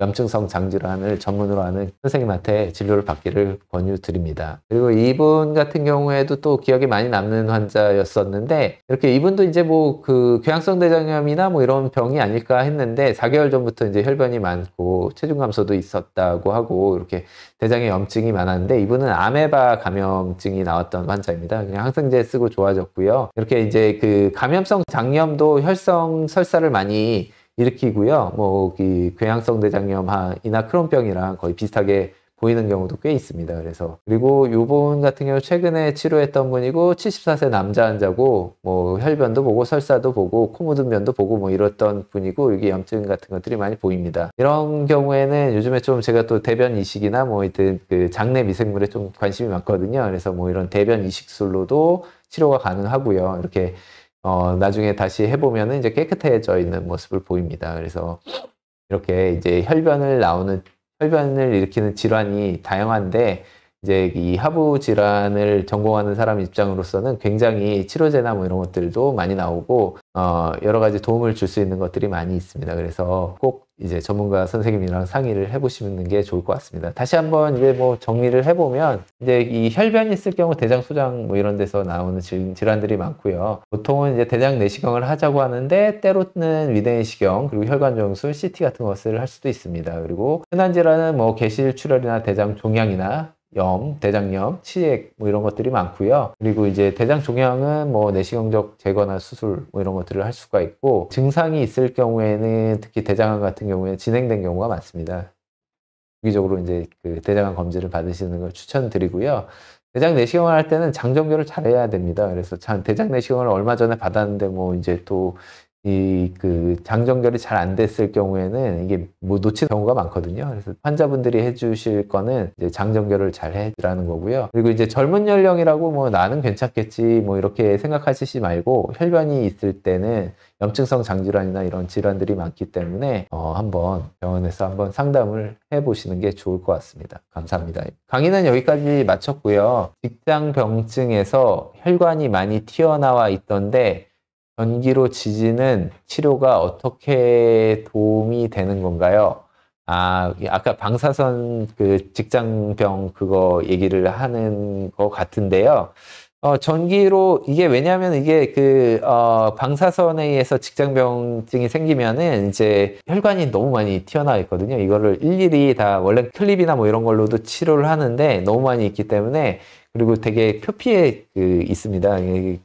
염증성 장질환을 전문으로 하는 선생님한테 진료를 받기를 권유드립니다. 그리고 이분 같은 경우에도 또 기억이 많이 남는 환자였었는데 이렇게 이분도 이제 뭐 그궤양성 대장염이나 뭐 이런 병이 아닐까 했는데 4개월 전부터 이제 혈변이 많고 체중 감소도 있었다고 하고 이렇게 대장에 염증이 많았는데 이분은 아메바 감염증이 나왔던 환자입니다. 그냥 항생제 쓰고 좋아졌고요. 이렇게 이제 그 감염성 장염도 혈성 설사를 많이 일으키고요. 뭐, 이 궤양성 대장염이나 크론병이랑 거의 비슷하게 보이는 경우도 꽤 있습니다. 그래서 그리고 요분 같은 경우 최근에 치료했던 분이고 74세 남자 환자고 뭐 혈변도 보고 설사도 보고 코 묻은 면도 보고 뭐 이랬던 분이고 여기 염증 같은 것들이 많이 보입니다. 이런 경우에는 요즘에 좀 제가 또 대변 이식이나 뭐 이든 그 장내 미생물에 좀 관심이 많거든요. 그래서 뭐 이런 대변 이식술로도 치료가 가능하고요. 이렇게 어, 나중에 다시 해보면 이제 깨끗해져 있는 모습을 보입니다. 그래서 이렇게 이제 혈변을 나오는 혈변을 일으키는 질환이 다양한데 이제 이 하부 질환을 전공하는 사람 입장으로서는 굉장히 치료제나 뭐 이런 것들도 많이 나오고 어 여러 가지 도움을 줄 수 있는 것들이 많이 있습니다. 그래서 꼭 이제 전문가 선생님이랑 상의를 해보시는 게 좋을 것 같습니다. 다시 한번 이제 뭐 정리를 해보면 이제 이 혈변이 있을 경우 대장 소장 뭐 이런 데서 나오는 질환들이 많고요. 보통은 이제 대장 내시경을 하자고 하는데 때로는 위내시경 그리고 혈관 정수 CT 같은 것을 할 수도 있습니다. 그리고 흔한 질환은 뭐 개실 출혈이나 대장 종양이나 염, 대장염, 치액 뭐 이런 것들이 많고요. 그리고 이제 대장 종양은 뭐 내시경적 제거나 수술 뭐 이런 것들을 할 수가 있고 증상이 있을 경우에는 특히 대장암 같은 경우에 진행된 경우가 많습니다. 주기적으로 이제 그 대장암 검진을 받으시는 걸 추천드리고요. 대장 내시경을 할 때는 장정결을 잘해야 됩니다. 그래서 참 대장 내시경을 얼마 전에 받았는데 뭐 이제 또 이그 장정결이 잘 안 됐을 경우에는 이게 뭐 놓친 경우가 많거든요. 그래서 환자분들이 해주실 거는 이제 장정결을 잘 해라는 주 거고요. 그리고 이제 젊은 연령이라고 뭐 나는 괜찮겠지 뭐 이렇게 생각하시지 말고 혈변이 있을 때는 염증성 장질환이나 이런 질환들이 많기 때문에 어 한번 병원에서 한번 상담을 해보시는 게 좋을 것 같습니다. 감사합니다. 강의는 여기까지 마쳤고요. 직장 병증에서 혈관이 많이 튀어나와 있던데 전기로 지지는 치료가 어떻게 도움이 되는 건가요? 아, 아까 방사선 그 직장병 그거 얘기를 하는 것 같은데요. 어, 전기로 이게 왜냐하면 이게 그 어, 방사선에 의해서 직장병증이 생기면은 이제 혈관이 너무 많이 튀어나와 있거든요. 이거를 일일이 다 원래 클립이나 뭐 이런 걸로도 치료를 하는데 너무 많이 있기 때문에 그리고 되게 표피에 그 있습니다.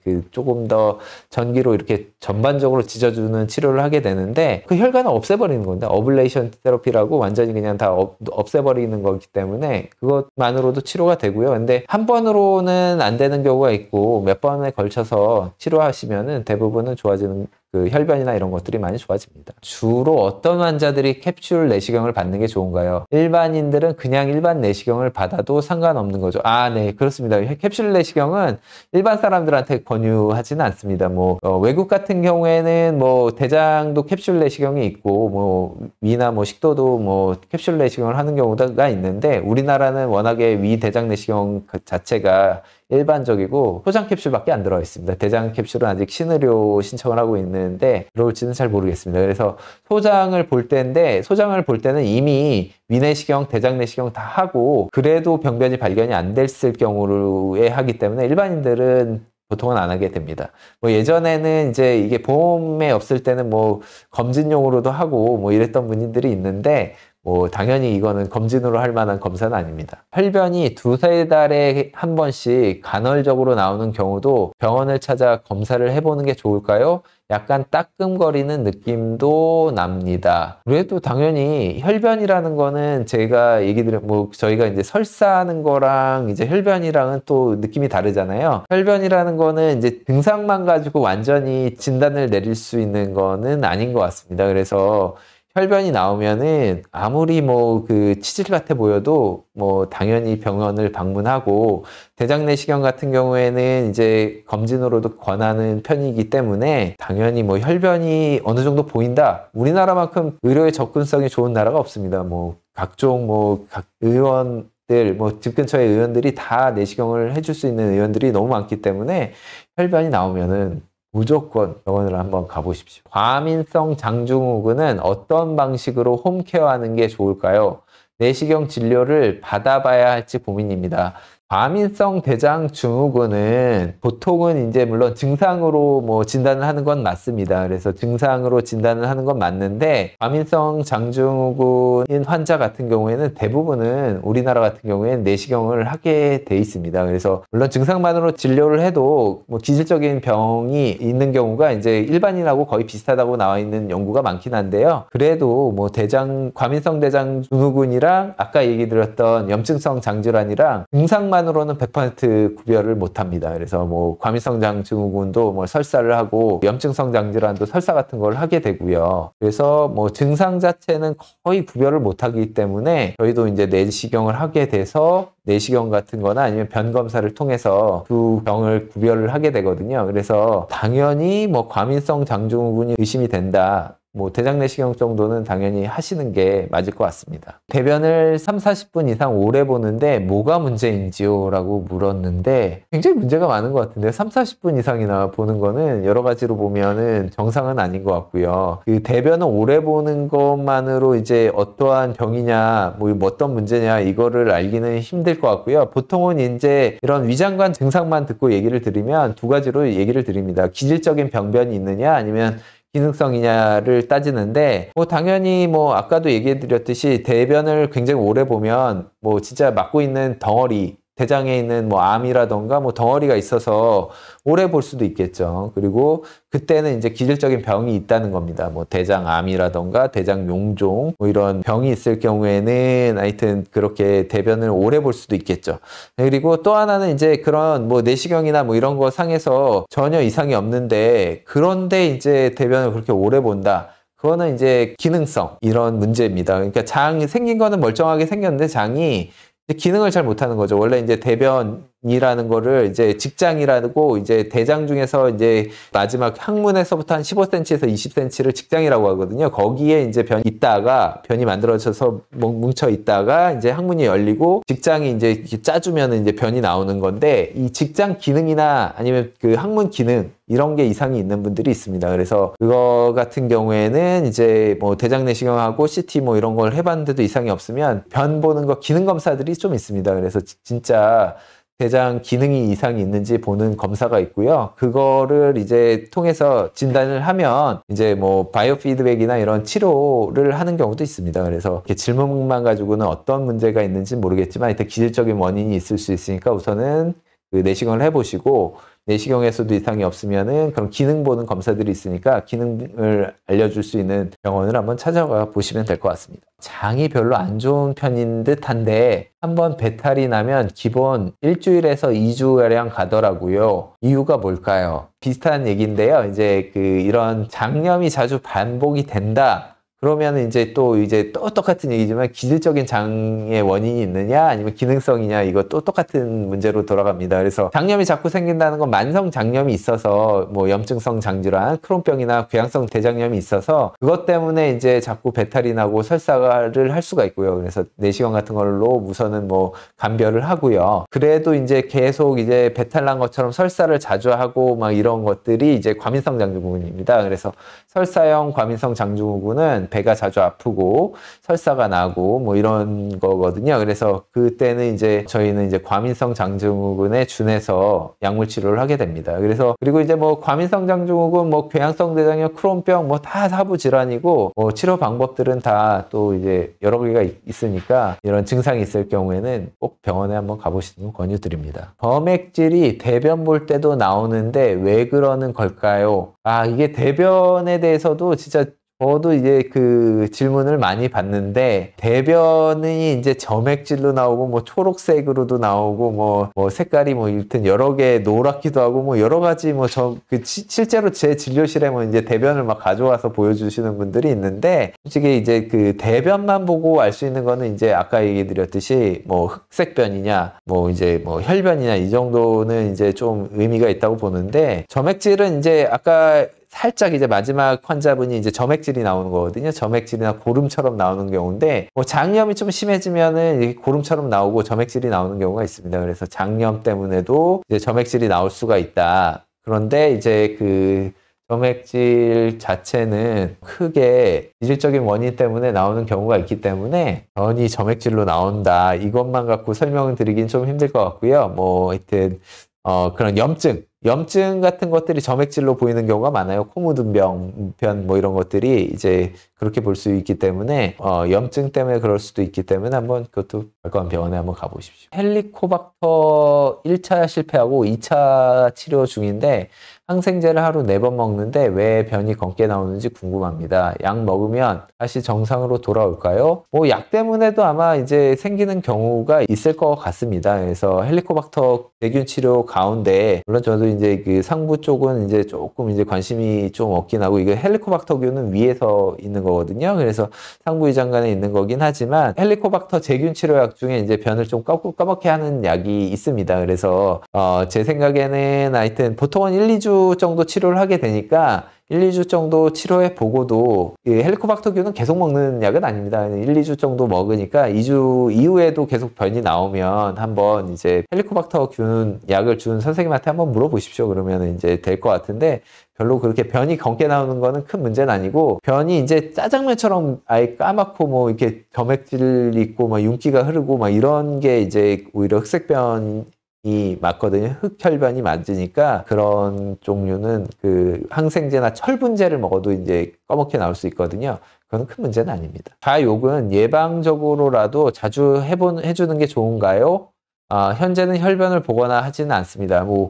그 조금 더 전기로 이렇게 전반적으로 지져주는 치료를 하게 되는데 그 혈관을 없애버리는 건데 어블레이션 테라피라고 완전히 그냥 다 없애버리는 거기 때문에 그것만으로도 치료가 되고요. 근데 한 번으로는 안 되는 경우가 있고 몇 번에 걸쳐서 치료하시면은 대부분은 좋아지는 그 혈변이나 이런 것들이 많이 좋아집니다. 주로 어떤 환자들이 캡슐 내시경을 받는 게 좋은가요? 일반인들은 그냥 일반 내시경을 받아도 상관없는 거죠. 아, 네, 그렇습니다. 캡슐 내시경은 일반 사람들한테 권유하지는 않습니다. 뭐 어, 외국 같은 경우에는 뭐 대장도 캡슐 내시경이 있고 뭐 위나 뭐 식도도 뭐 캡슐 내시경을 하는 경우가 있는데 우리나라는 워낙에 위 대장 내시경 그 자체가 일반적이고 소장 캡슐밖에 안 들어 가 있습니다. 대장 캡슐은 아직 신의료 신청을 하고 있는데 들어올지는 잘 모르겠습니다. 그래서 소장을 볼 때인데 소장을 볼 때는 이미 위내시경, 대장내시경 다 하고 그래도 병변이 발견이 안 됐을 경우에 하기 때문에 일반인들은 보통은 안 하게 됩니다. 뭐 예전에는 이제 이게 보험에 없을 때는 뭐 검진용으로도 하고 뭐 이랬던 분들이 있는데 뭐 당연히 이거는 검진으로 할 만한 검사는 아닙니다. 혈변이 두세 달에 한 번씩 간헐적으로 나오는 경우도 병원을 찾아 검사를 해보는 게 좋을까요? 약간 따끔거리는 느낌도 납니다. 그래도 당연히 혈변이라는 거는 제가 얘기 드린 뭐 저희가 이제 설사하는 거랑 이제 혈변이랑은 또 느낌이 다르잖아요. 혈변이라는 거는 이제 증상만 가지고 완전히 진단을 내릴 수 있는 거는 아닌 것 같습니다. 그래서 혈변이 나오면은 아무리 뭐 그 치질 같아 보여도 뭐 당연히 병원을 방문하고 대장 내시경 같은 경우에는 이제 검진으로도 권하는 편이기 때문에 당연히 뭐 혈변이 어느 정도 보인다. 우리나라만큼 의료의 접근성이 좋은 나라가 없습니다. 뭐 각종 뭐 각 의원 뭐집 근처의 의원들이 다 내시경을 해줄 수 있는 의원들이 너무 많기 때문에 혈변이 나오면은 무조건 병원을 한번 가보십시오. 과민성 장중후군은 어떤 방식으로 홈케어하는 게 좋을까요? 내시경 진료를 받아봐야 할지 고민입니다. 과민성 대장 증후군은 보통은 이제 물론 증상으로 뭐 진단을 하는 건 맞습니다. 그래서 증상으로 진단을 하는 건 맞는데 과민성 장증후군인 환자 같은 경우에는 대부분은 우리나라 같은 경우에는 내시경을 하게 돼 있습니다. 그래서 물론 증상만으로 진료를 해도 뭐 기질적인 병이 있는 경우가 이제 일반인하고 거의 비슷하다고 나와 있는 연구가 많긴 한데요. 그래도 뭐 대장 과민성 대장 증후군이랑 아까 얘기 드렸던 염증성 장질환이랑 증상만 인간으로는 100% 구별을 못 합니다. 그래서 뭐 과민성장 증후군도 뭐 설사를 하고 염증성 장질환도 설사 같은 걸 하게 되고요. 그래서 뭐 증상 자체는 거의 구별을 못 하기 때문에 저희도 이제 내시경을 하게 돼서 내시경 같은 거나 아니면 변 검사를 통해서 두 병을 구별을 하게 되거든요. 그래서 당연히 뭐 과민성 장증후군이 의심이 된다. 뭐 대장내시경 정도는 당연히 하시는 게 맞을 것 같습니다. 대변을 3, 40분 이상 오래 보는데 뭐가 문제인지요? 라고 물었는데 굉장히 문제가 많은 것 같은데 3, 40분 이상이나 보는 거는 여러 가지로 보면은 정상은 아닌 것 같고요. 그 대변을 오래 보는 것만으로 이제 어떠한 병이냐, 뭐 어떤 문제냐 이거를 알기는 힘들 것 같고요. 보통은 이제 이런 위장관 증상만 듣고 얘기를 드리면 두 가지로 얘기를 드립니다. 기질적인 병변이 있느냐 아니면 기능성이냐를 따지는데 뭐 당연히 뭐 아까도 얘기해 드렸듯이 대변을 굉장히 오래 보면 뭐 진짜 막고 있는 덩어리 대장에 있는 뭐 암이라던가 뭐 덩어리가 있어서 오래 볼 수도 있겠죠. 그리고 그때는 이제 기질적인 병이 있다는 겁니다. 뭐 대장암이라던가 대장용종 뭐 이런 병이 있을 경우에는 하여튼 그렇게 대변을 오래 볼 수도 있겠죠. 그리고 또 하나는 이제 그런 뭐 내시경이나 뭐 이런 거 상에서 전혀 이상이 없는데 그런데 이제 대변을 그렇게 오래 본다. 그거는 이제 기능성 이런 문제입니다. 그러니까 장이 생긴 거는 멀쩡하게 생겼는데 장이 기능을 잘 못하는 거죠. 원래 이제 대변 이라는 거를 이제 직장이라고 이제 대장 중에서 이제 마지막 항문에서부터 한 15cm에서 20cm를 직장이라고 하거든요. 거기에 이제 변이 있다가 변이 만들어져서 뭉쳐 있다가 이제 항문이 열리고 직장이 이제 이렇게 짜주면 이제 변이 나오는 건데 이 직장 기능이나 아니면 그 항문 기능 이런 게 이상이 있는 분들이 있습니다. 그래서 그거 같은 경우에는 이제 뭐 대장 내시경하고 CT 뭐 이런 걸 해봤는데도 이상이 없으면 변 보는 거 기능 검사들이 좀 있습니다. 그래서 진짜 대장 기능이 이상이 있는지 보는 검사가 있고요. 그거를 이제 통해서 진단을 하면 이제 뭐 바이오 피드백이나 이런 치료를 하는 경우도 있습니다. 그래서 질문만 가지고는 어떤 문제가 있는지 모르겠지만 일단 기질적인 원인이 있을 수 있으니까 우선은 그 내시경을 해보시고 내시경에서도 이상이 없으면은 그런 기능 보는 검사들이 있으니까 기능을 알려줄 수 있는 병원을 한번 찾아가 보시면 될 것 같습니다. 장이 별로 안 좋은 편인 듯한데 한번 배탈이 나면 기본 일주일에서 2주가량 가더라고요. 이유가 뭘까요? 비슷한 얘기인데요. 이제 그 이런 장염이 자주 반복이 된다. 그러면 이제 또 이제 또 똑같은 얘기지만 기질적인 장의 원인이 있느냐 아니면 기능성이냐 이거 또 똑같은 문제로 돌아갑니다. 그래서 장염이 자꾸 생긴다는 건 만성 장염이 있어서 뭐 염증성 장질환, 크론병이나 궤양성 대장염이 있어서 그것 때문에 이제 자꾸 배탈이 나고 설사를 할 수가 있고요. 그래서 내시경 같은 걸로 우선은 뭐 감별을 하고요. 그래도 이제 계속 이제 배탈 난 것처럼 설사를 자주 하고 막 이런 것들이 이제 과민성 장증후군입니다. 그래서 설사형 과민성 장증후군은 배가 자주 아프고 설사가 나고 뭐 이런 거거든요. 그래서 그때는 이제 저희는 이제 과민성 장증후군에 준해서 약물 치료를 하게 됩니다. 그래서 그리고 이제 뭐 과민성 장증후군 뭐 궤양성 대장염 크론병 뭐 다 사부 질환이고 뭐 치료 방법들은 다 또 이제 여러 개가 있으니까 이런 증상이 있을 경우에는 꼭 병원에 한번 가보시는 권유드립니다. 범액질이 대변 볼 때도 나오는데 왜 그러는 걸까요? 아 이게 대변에 대해서도 진짜 저도 이제 그 질문을 많이 받는데 대변이 이제 점액질로 나오고 뭐 초록색으로도 나오고 뭐, 뭐 색깔이 뭐 일단 여러 개 노랗기도 하고 뭐 여러 가지 뭐 저 그 실제로 제 진료실에 뭐 이제 대변을 막 가져와서 보여주시는 분들이 있는데 솔직히 이제 그 대변만 보고 알 수 있는 거는 이제 아까 얘기 드렸듯이 뭐 흑색변이냐 뭐 이제 뭐 혈변이냐 이 정도는 이제 좀 의미가 있다고 보는데 점액질은 이제 아까 살짝 이제 마지막 환자분이 이제 점액질이 나오는 거거든요. 점액질이나 고름처럼 나오는 경우인데 뭐 장염이 좀 심해지면은 고름처럼 나오고 점액질이 나오는 경우가 있습니다. 그래서 장염 때문에도 이제 점액질이 나올 수가 있다. 그런데 이제 그 점액질 자체는 크게 기질적인 원인 때문에 나오는 경우가 있기 때문에 전이 점액질로 나온다. 이것만 갖고 설명을 드리긴 좀 힘들 것 같고요. 뭐 하여튼 어 그런 염증 염증 같은 것들이 점액질로 보이는 경우가 많아요. 코 묻은 병, 변 뭐 이런 것들이 이제 그렇게 볼 수 있기 때문에 어, 염증 때문에 그럴 수도 있기 때문에 한번 그것도 발권 병원에 한번 가보십시오. 헬리코박터 1차 실패하고 2차 치료 중인데 항생제를 하루 4번 먹는데 왜 변이 검게 나오는지 궁금합니다. 약 먹으면 다시 정상으로 돌아올까요? 뭐 약 때문에도 아마 이제 생기는 경우가 있을 것 같습니다. 그래서 헬리코박터 대균 치료 가운데 물론 저도 이제 그 상부 쪽은 이제 조금 이제 관심이 좀 없긴 하고 이거 헬리코박터균은 위에서 있는 거거든요. 그래서 상부 위장관에 있는 거긴 하지만 헬리코박터 제균 치료약 중에 이제 변을 좀 까맣게 하는 약이 있습니다. 그래서 어제 생각에는 하여튼 보통은 1, 2주 2주 정도 치료를 하게 되니까 1, 2주 정도 치료해 보고도 헬리코박터균은 계속 먹는 약은 아닙니다. 1, 2주 정도 먹으니까 2주 이후에도 계속 변이 나오면 한번 이제 헬리코박터균 약을 준 선생님한테 한번 물어보십시오. 그러면 이제 될 것 같은데 별로 그렇게 변이 검게 나오는 거는 큰 문제는 아니고 변이 이제 짜장면처럼 아예 까맣고 뭐 이렇게 점액질 있고 막 윤기가 흐르고 막 이런 게 이제 오히려 흑색변 이 맞거든요. 흑혈변이 맞으니까 그런 종류는 그 항생제나 철분제를 먹어도 이제 꺼멓게 나올 수 있거든요. 그건 큰 문제는 아닙니다. 좌욕은 예방적으로라도 자주 해본, 해주는 게 좋은가요? 아, 현재는 혈변을 보거나 하지는 않습니다. 뭐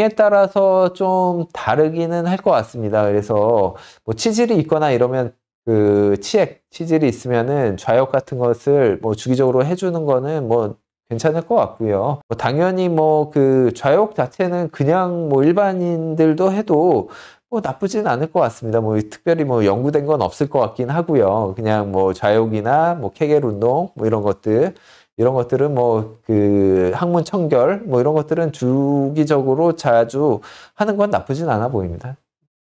병에 따라서 좀 다르기는 할 것 같습니다. 그래서 뭐 치질이 있거나 이러면 그 치액 치질이 있으면은 좌욕 같은 것을 뭐 주기적으로 해주는 거는 뭐 괜찮을 것 같고요. 뭐 당연히 뭐 그 좌욕 자체는 그냥 뭐 일반인들도 해도 뭐 나쁘진 않을 것 같습니다. 뭐 특별히 뭐 연구된 건 없을 것 같긴 하고요. 그냥 뭐 좌욕이나 뭐 케겔 운동 뭐 이런 것들 이런 것들은 뭐그 항문 청결 뭐 이런 것들은 주기적으로 자주 하는 건 나쁘진 않아 보입니다.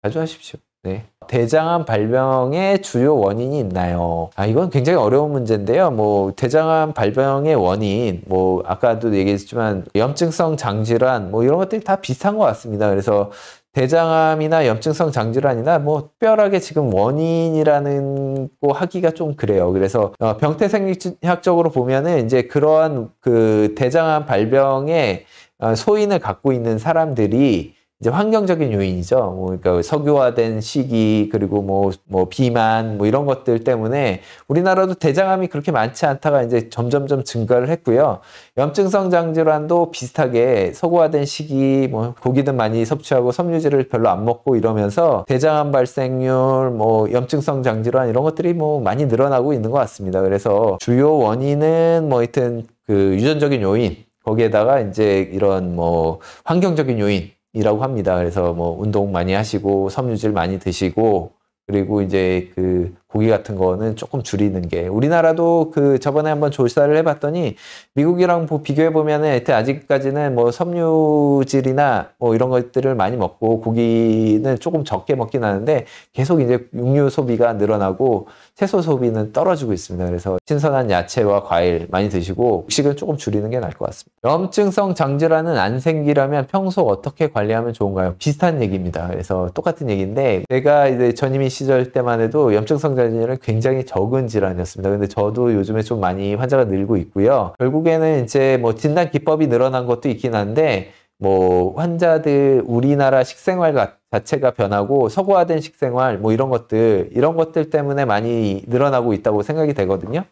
자주 하십시오. 네. 대장암 발병의 주요 원인이 있나요? 아, 이건 굉장히 어려운 문제인데요. 뭐, 대장암 발병의 원인, 뭐, 아까도 얘기했지만, 염증성 장질환, 뭐, 이런 것들이 다 비슷한 것 같습니다. 그래서 대장암이나 염증성 장질환이나 뭐 특별하게 지금 원인이라는 거 하기가 좀 그래요. 그래서 어, 병태 생리학적으로 보면은 이제 그러한 그 대장암 발병의 어, 소인을 갖고 있는 사람들이 이제 환경적인 요인이죠. 뭐 그러니까 석유화된 시기 그리고 뭐, 뭐 비만 뭐 이런 것들 때문에 우리나라도 대장암이 그렇게 많지 않다가 이제 점점점 증가를 했고요. 염증성 장질환도 비슷하게 석유화된 시기 뭐 고기든 많이 섭취하고 섬유질을 별로 안 먹고 이러면서 대장암 발생률 뭐 염증성 장질환 이런 것들이 뭐 많이 늘어나고 있는 것 같습니다. 그래서 주요 원인은 뭐 하여튼 그 유전적인 요인 거기에다가 이제 이런 뭐 환경적인 요인 이라고 합니다. 그래서 뭐 운동 많이 하시고 섬유질 많이 드시고 그리고 이제 그 고기 같은 거는 조금 줄이는 게 우리나라도 그 저번에 한번 조사를 해봤더니 미국이랑 비교해 보면은 하여튼 아직까지는 뭐 섬유질이나 뭐 이런 것들을 많이 먹고 고기는 조금 적게 먹긴 하는데 계속 이제 육류 소비가 늘어나고 채소 소비는 떨어지고 있습니다. 그래서 신선한 야채와 과일 많이 드시고 음식은 조금 줄이는 게 나을 것 같습니다. 염증성 장질환은 안생기라면 평소 어떻게 관리하면 좋은가요? 비슷한 얘기입니다. 그래서 똑같은 얘기인데 내가 이제 전임인 시절 때만 해도 염증성 질환 굉장히 적은 질환이었습니다. 근데 저도 요즘에 좀 많이 환자가 늘고 있고요. 결국에는 이제 뭐 진단 기법이 늘어난 것도 있긴 한데 뭐 환자들 우리나라 식생활 자체가 변하고 서구화된 식생활 뭐 이런 것들 이런 것들 때문에 많이 늘어나고 있다고 생각이 되거든요.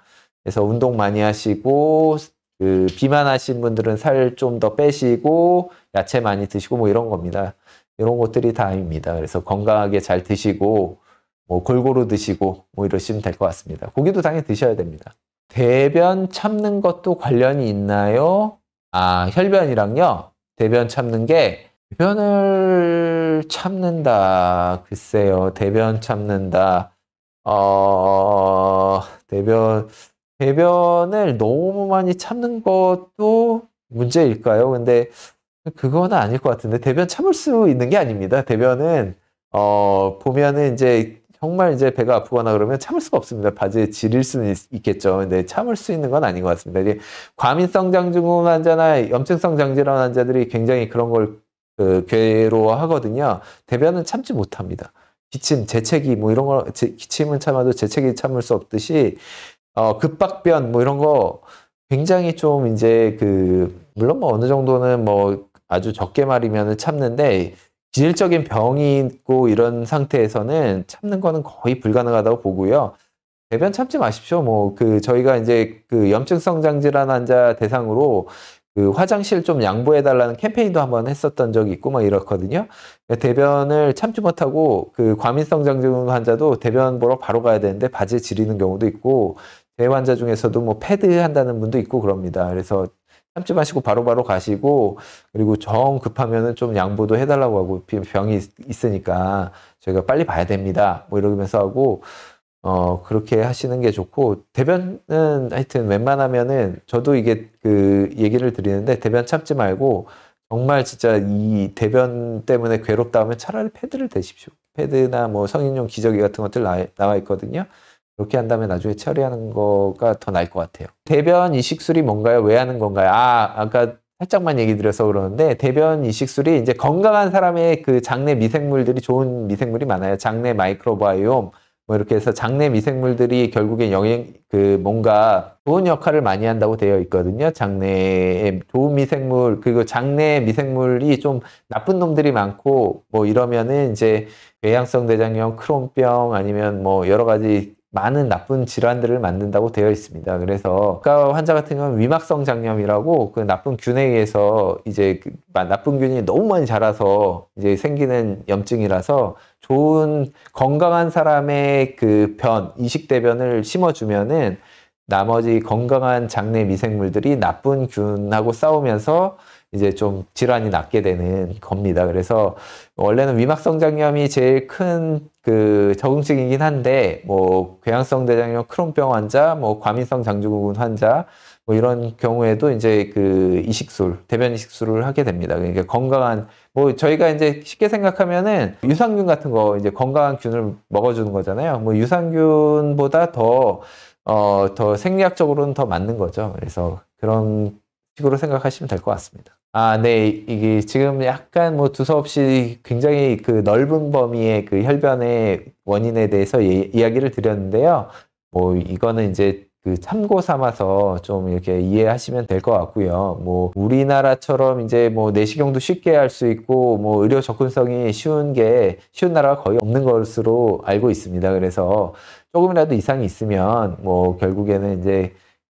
그래서 운동 많이 하시고 그 비만하신 분들은 살 좀 더 빼시고 야채 많이 드시고 뭐 이런 겁니다. 이런 것들이 다입니다. 그래서 건강하게 잘 드시고 뭐 골고루 드시고 뭐 이러시면 될 것 같습니다. 고기도 당연히 드셔야 됩니다. 대변 참는 것도 관련이 있나요? 아, 혈변이랑요. 대변 참는 게 대변을 참는다. 글쎄요. 대변 참는다. 어, 대변 대변을 너무 많이 참는 것도 문제일까요? 근데 그건 아닐 것 같은데 대변 참을 수 있는 게 아닙니다. 대변은 어 보면은 이제 정말 이제 배가 아프거나 그러면 참을 수가 없습니다. 바지에 지릴 수는 있, 겠죠 근데 참을 수 있는 건 아닌 것 같습니다. 이게 과민성 장증후군 환자나 염증성 장질환 환자들이 굉장히 그런 걸 그, 괴로워하거든요. 대변은 참지 못합니다. 기침, 재채기 뭐 이런 거 제, 기침은 참아도 재채기 참을 수 없듯이 어, 급박변 뭐 이런 거 굉장히 좀 이제 그 물론 뭐 어느 정도는 뭐 아주 적게 말이면 참는데 기질적인 병이 있고 이런 상태에서는 참는 거는 거의 불가능하다고 보고요. 대변 참지 마십시오. 뭐 그 저희가 이제 그 염증성 장질환 환자 대상으로 그 화장실 좀 양보해 달라는 캠페인도 한번 했었던 적이 있고 막 이렇거든요. 그러니까 대변을 참지 못하고 그 과민성 장질 환자도 환 대변 보러 바로 가야 되는데 바지에 지리는 경우도 있고 대 환자 중에서도 뭐 패드 한다는 분도 있고 그럽니다. 그래서 참지 마시고 바로바로 바로 가시고 그리고 정 급하면은 좀 양보도 해달라고 하고 병이 있으니까 저희가 빨리 봐야 됩니다. 뭐 이러면서 하고 어 그렇게 하시는 게 좋고 대변은 하여튼 웬만하면은 저도 이게 그 얘기를 드리는데 대변 참지 말고 정말 진짜 이 대변 때문에 괴롭다 하면 차라리 패드를 대십시오. 패드나 뭐 성인용 기저귀 같은 것들 나와 있거든요. 이렇게 한 다음에 나중에 처리하는 거가 더 나을 것 같아요. 대변 이식술이 뭔가요? 왜 하는 건가요? 아, 아까 살짝만 얘기 드려서 그러는데 대변 이식술이 이제 건강한 사람의 그 장내 미생물들이 좋은 미생물이 많아요. 장내 마이크로바이옴 뭐 이렇게 해서 장내 미생물들이 결국엔 영양 그 뭔가 좋은 역할을 많이 한다고 되어 있거든요. 장내에 좋은 미생물 그리고 장내 미생물이 좀 나쁜 놈들이 많고 뭐 이러면은 이제 외양성 대장염, 크롬병 아니면 뭐 여러 가지 많은 나쁜 질환들을 만든다고 되어 있습니다. 그래서 아까 환자 같은 경우는 위막성 장염이라고 그 나쁜 균에 의해서 이제 그 나쁜 균이 너무 많이 자라서 이제 생기는 염증이라서 좋은 건강한 사람의 그 변, 이식대변을 심어주면은 나머지 건강한 장내 미생물들이 나쁜 균하고 싸우면서 이제 좀 질환이 낫게 되는 겁니다. 그래서 원래는 위막성 장염이 제일 큰그 적응증이긴 한데 뭐 궤양성 대장염 크론병 환자, 뭐 과민성 장주구근 환자 뭐 이런 경우에도 이제 그 이식술, 대변 이식술을 하게 됩니다. 그러니까 건강한 뭐 저희가 이제 쉽게 생각하면은 유산균 같은 거 이제 건강한 균을 먹어주는 거잖아요. 뭐 유산균보다 더 어, 더 생리학적으로는 더 맞는 거죠. 그래서 그런 식으로 생각하시면 될 것 같습니다. 아, 네. 이게 지금 약간 뭐 두서없이 굉장히 그 넓은 범위의 그 혈변의 원인에 대해서 예, 이야기를 드렸는데요. 뭐 이거는 이제 그 참고 삼아서 좀 이렇게 이해하시면 될 것 같고요. 뭐 우리나라처럼 이제 뭐 내시경도 쉽게 할 수 있고 뭐 의료 접근성이 쉬운 게 쉬운 나라가 거의 없는 것으로 알고 있습니다. 그래서 조금이라도 이상이 있으면 뭐 결국에는 이제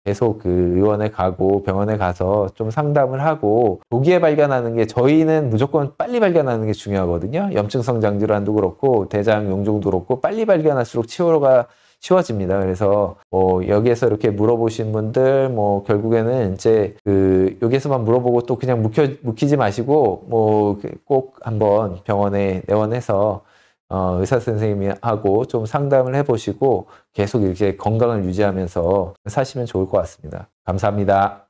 계속 그 의원에 가고 병원에 가서 좀 상담을 하고 조기에 발견하는 게 저희는 무조건 빨리 발견하는 게 중요하거든요. 염증성 장질환도 그렇고 대장 용종도 그렇고 빨리 발견할수록 치료가 쉬워집니다. 그래서 뭐 여기에서 이렇게 물어보신 분들 뭐 결국에는 이제 그 여기에서만 물어보고 또 그냥 묵혀 묵히지 마시고 뭐꼭 그 한번 병원에 내원해서 어, 의사 선생님하고 좀 상담을 해보시고 계속 이렇게 건강을 유지하면서 사시면 좋을 것 같습니다. 감사합니다.